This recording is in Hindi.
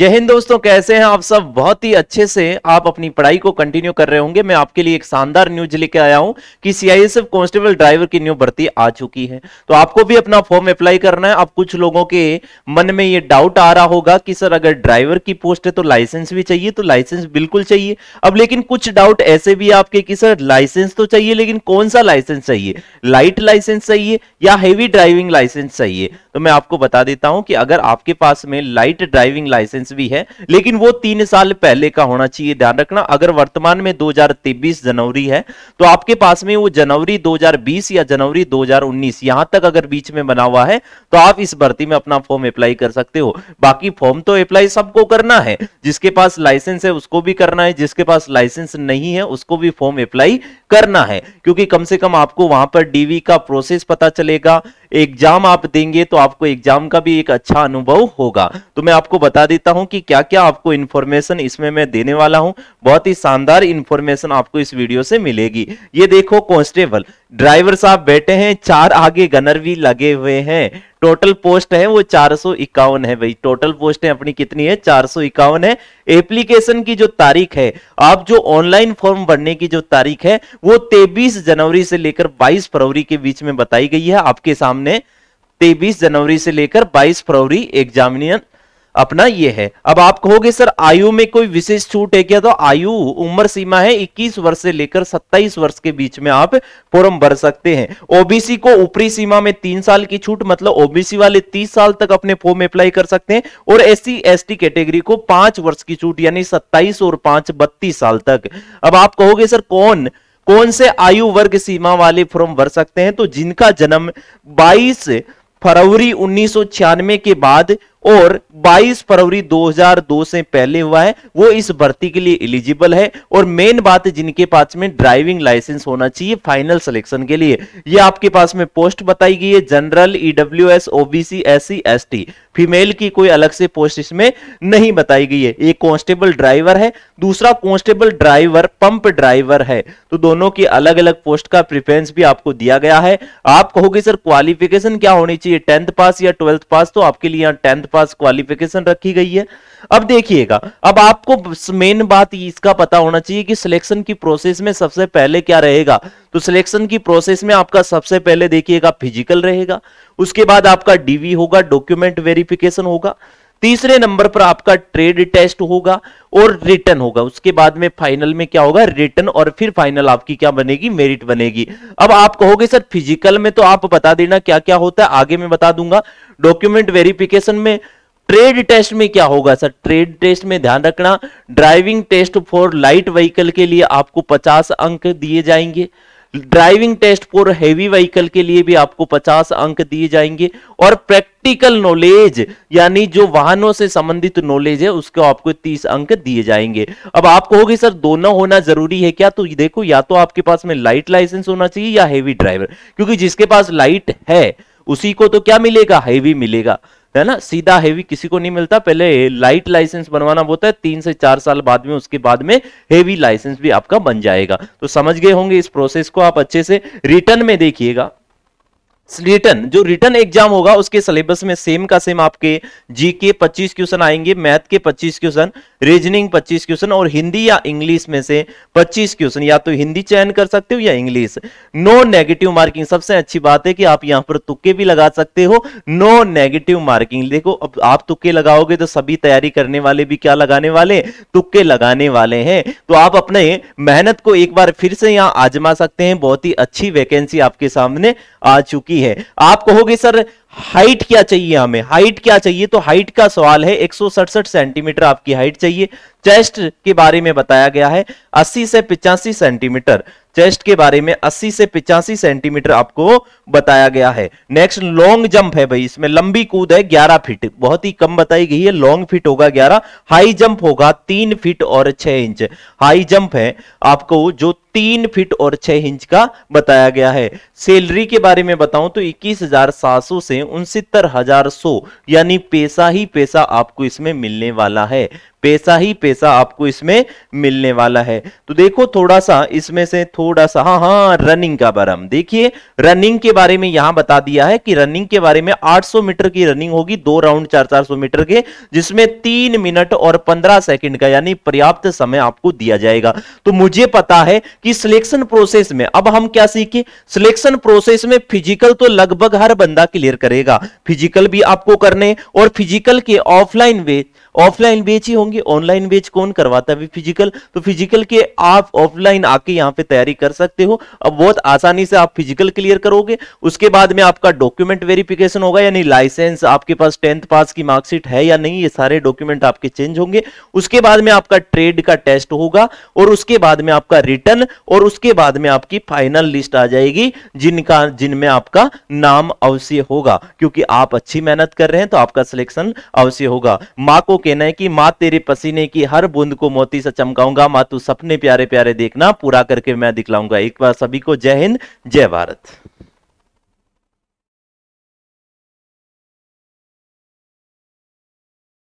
जय हिंद दोस्तों कैसे हैं आप सब बहुत ही अच्छे से आप अपनी पढ़ाई को कंटिन्यू कर रहे होंगे मैं आपके लिए एक शानदार न्यूज लेके आया हूं कि सीआईएसएफ कांस्टेबल ड्राइवर की न्यू भर्ती आ चुकी है तो आपको भी अपना फॉर्म अप्लाई करना है अब कुछ लोगों के मन में ये डाउट आ रहा होगा कि सर अगर ड्राइवर की पोस्ट है तो लाइसेंस भी चाहिए तो लाइसेंस बिल्कुल चाहिए अब लेकिन कुछ डाउट ऐसे भी आपके कि सर लाइसेंस तो चाहिए लेकिन कौन सा लाइसेंस चाहिए लाइट लाइसेंस चाहिए या हैवी ड्राइविंग लाइसेंस चाहिए तो मैं आपको बता देता हूं कि अगर आपके पास में लाइट ड्राइविंग लाइसेंस बैलेंस भी है लेकिन वो तीन साल पहले का होना चाहिए ध्यान रखना अगर वर्तमान में 2023 जनवरी है तो आपके पास में वो जनवरी 2020 या जनवरी 2019 यहां तक अगर बीच में बना हुआ है तो आप इस भर्ती में अपना फॉर्म अप्लाई कर सकते हो बाकी फॉर्म तो अप्लाई सबको करना है जिसके पास लाइसेंस है उसको भी करना है जिसके पास लाइसेंस नहीं है उसको भी फॉर्म अप्लाई करना है क्योंकि कम से कम आपको वहां पर डीवी का प्रोसेस पता चलेगा एग्जाम आप देंगे तो आपको एग्जाम का भी एक अच्छा अनुभव होगा तो मैं आपको बता देता हूं कि क्या क्या आपको इन्फॉर्मेशन इसमें मैं देने वाला हूं बहुत ही शानदार इन्फॉर्मेशन आपको इस वीडियो से मिलेगी ये देखो कॉन्स्टेबल ड्राइवर साहब बैठे हैं चार आगे गनर भी लगे हुए हैं टोटल पोस्ट है वो चार इक्यावन है भाई टोटल पोस्ट है अपनी कितनी है चार इक्यावन है एप्लीकेशन की जो तारीख है आप जो ऑनलाइन फॉर्म भरने की जो तारीख है वो तेबीस जनवरी से लेकर बाईस फरवरी के बीच में बताई गई है आपके सामने तेबीस जनवरी से लेकर बाईस फरवरी एग्जामिनियन अपना ये है अब आप कहोगे सर आयु में कोई विशेष छूट है क्या तो आयु उम्र सीमा है 21 वर्ष से लेकर 27 वर्ष के बीच में आप फॉर्म भर सकते हैं ओबीसी को ऊपरी सीमा में तीन साल की छूट मतलब ओबीसी वाले 30 साल तक अपने फॉर्म अप्लाई कर सकते हैं और एस सी कैटेगरी को पांच वर्ष की छूट यानी सत्ताईस और पांच बत्तीस साल तक अब आप कहोगे सर कौन कौन से आयु वर्ग सीमा वाले फॉर्म भर सकते हैं तो जिनका जन्म बाईस फरवरी उन्नीस के बाद और 22 फरवरी 2002 से पहले हुआ है वो इस भर्ती के लिए एलिजिबल है और मेन बात जिनके पास में ड्राइविंग लाइसेंस होना चाहिए फाइनल सिलेक्शन के लिए ये आपके पास में पोस्ट बताई गई है general EWS OBC S C female की कोई अलग से पोस्ट इसमें नहीं बताई गई है एक कांस्टेबल ड्राइवर है दूसरा कांस्टेबल ड्राइवर पंप ड्राइवर है तो दोनों की अलग अलग पोस्ट का प्रिफरेंस भी आपको दिया गया है आप कहोगे सर क्वालिफिकेशन क्या होनी चाहिए टेंथ पास या ट्वेल्थ पास तो आपके लिए यहाँ टेंथ पास क्वालिफिकेशन रखी गई है अब देखिएगा अब आपको मेन बात इसका पता होना चाहिए कि सिलेक्शन की प्रोसेस में सबसे पहले क्या रहेगा तो सिलेक्शन की प्रोसेस में आपका सबसे पहले देखिएगा फिजिकल रहेगा उसके बाद आपका डीवी होगा डॉक्यूमेंट वेरिफिकेशन होगा तीसरे नंबर पर आपका ट्रेड टेस्ट होगा और रिटर्न होगा उसके बाद में फाइनल में क्या होगा रिटर्न और फिर फाइनल आपकी क्या बनेगी मेरिट बनेगी अब आप कहोगे सर फिजिकल में तो आप बता देना क्या क्या होता है आगे मैं बता दूंगा डॉक्यूमेंट वेरिफिकेशन में ट्रेड टेस्ट में क्या होगा सर ट्रेड टेस्ट में ध्यान रखना driving test for light vehicle के लिए आपको 50 अंक दिए जाएंगे driving test for heavy vehicle के लिए भी आपको 50 अंक दिए जाएंगे और प्रैक्टिकल नॉलेज यानी जो वाहनों से संबंधित नॉलेज है उसको आपको 30 अंक दिए जाएंगे अब आप कहोगे सर दोनों होना जरूरी है क्या तो देखो या तो आपके पास में लाइट लाइसेंस होना चाहिए या हेवी ड्राइवर क्योंकि जिसके पास लाइट है उसी को तो क्या मिलेगा हैवी मिलेगा है ना सीधा हेवी किसी को नहीं मिलता पहले लाइट लाइसेंस बनवाना होता है तीन से चार साल बाद में उसके बाद में हेवी लाइसेंस भी आपका बन जाएगा तो समझ गए होंगे इस प्रोसेस को आप अच्छे से रिटर्न में देखिएगा रिटर्न जो रिटर्न एग्जाम होगा उसके सिलेबस में सेम का सेम आपके जीके 25 पच्चीस क्वेश्चन आएंगे मैथ के पच्चीस क्वेश्चन रीजनिंग पच्चीस क्वेश्चन और हिंदी या इंग्लिश में से पच्चीस क्वेश्चन या तो हिंदी चयन कर सकते हो या इंग्लिश नो नेगेटिव मार्किंग सबसे अच्छी बात है कि आप यहां पर तुक्के भी लगा सकते हो नो नेगेटिव मार्किंग देखो अब आप तुक्के लगाओगे तो सभी तैयारी करने वाले भी क्या लगाने वाले तुक्के लगाने वाले हैं तो आप अपने मेहनत को एक बार फिर से यहां आजमा सकते हैं बहुत ही अच्छी वैकेंसी आपके सामने आ चुकी की है आप कहोगे सर हाइट क्या चाहिए हमें हाइट क्या चाहिए तो हाइट का सवाल है एक सेंटीमीटर आपकी हाइट चाहिए चेस्ट के बारे में बताया गया है 80 से पिचासी सेंटीमीटर चेस्ट के बारे में 80 से पिचासी सेंटीमीटर आपको बताया गया है नेक्स्ट लॉन्ग जंप है भाई इसमें लंबी कूद है 11 फीट बहुत ही कम बताई गई है लॉन्ग फिट होगा 11 हाई जंप होगा 3 फीट और 6 इंच हाई जंप है आपको जो तीन फीट और छह इंच का बताया गया है सैलरी के बारे में बताऊं तो इक्कीस हजार सात सौ से उनसत्तर हजार सौ यानी पैसा ही पैसा आपको इसमें मिलने वाला है पैसा ही पैसा आपको इसमें मिलने वाला है तो देखो थोड़ा सा इसमें से थोड़ा सा हाँ हाँ रनिंग का बरम देखिए रनिंग के बारे में यहां बता दिया है कि रनिंग के बारे में 800 मीटर की रनिंग होगी दो राउंड चार चार सौ मीटर के जिसमें तीन मिनट और पंद्रह सेकंड का यानी पर्याप्त समय आपको दिया जाएगा तो मुझे पता है कि सिलेक्शन प्रोसेस में अब हम क्या सीखे सिलेक्शन प्रोसेस में फिजिकल तो लगभग हर बंदा क्लियर करेगा फिजिकल भी आपको करने और फिजिकल के ऑफलाइन वे ऑफलाइन बेच ही होंगे होंगे ऑनलाइन बेच कौन करवाता है फिजिकल तो फिजिकल के आप ऑफलाइन आके यहाँ पे तैयारी कर सकते हो अब बहुत आसानी से आप फिजिकल क्लियर करोगे उसके बाद में आपका डॉक्यूमेंट वेरिफिकेशन होगा यानी लाइसेंस आपके पास टेंथ पास की मार्कशीट है या नहीं ये सारे डॉक्यूमेंट आपके चेंज होंगे उसके बाद में आपका ट्रेड का टेस्ट होगा और उसके बाद में आपका रिटर्न और उसके बाद में आपकी फाइनल लिस्ट आ जाएगी जिनका जिनमें आपका नाम अवश्य होगा क्योंकि आप अच्छी मेहनत कर रहे हैं तो आपका सिलेक्शन अवश्य होगा माँ को कहना है कि माँ तेरे पसीने की हर बूंद को मोती से चमकाऊंगा माँ तू सपने प्यारे प्यारे देखना पूरा करके मैं दिखलाऊंगा एक बार सभी को जय हिंद जय भारत